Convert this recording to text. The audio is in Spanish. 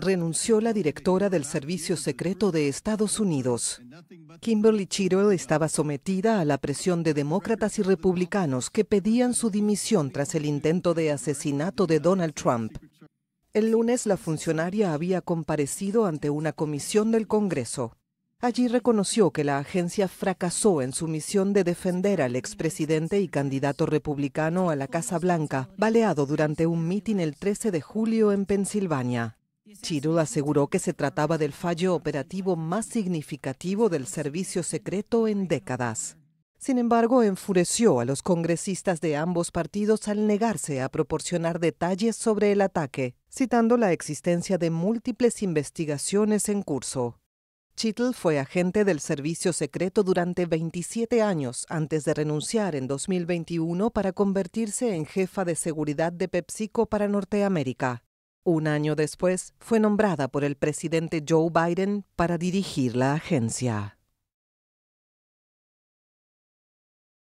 renunció la directora del Servicio Secreto de Estados Unidos. Kimberly Chiro estaba sometida a la presión de demócratas y republicanos que pedían su dimisión tras el intento de asesinato de Donald Trump. El lunes la funcionaria había comparecido ante una comisión del Congreso. Allí reconoció que la agencia fracasó en su misión de defender al expresidente y candidato republicano a la Casa Blanca, baleado durante un mitin el 13 de julio en Pensilvania. Chirul aseguró que se trataba del fallo operativo más significativo del servicio secreto en décadas. Sin embargo, enfureció a los congresistas de ambos partidos al negarse a proporcionar detalles sobre el ataque, citando la existencia de múltiples investigaciones en curso. Chittle fue agente del servicio secreto durante 27 años antes de renunciar en 2021 para convertirse en jefa de seguridad de PepsiCo para Norteamérica. Un año después, fue nombrada por el presidente Joe Biden para dirigir la agencia.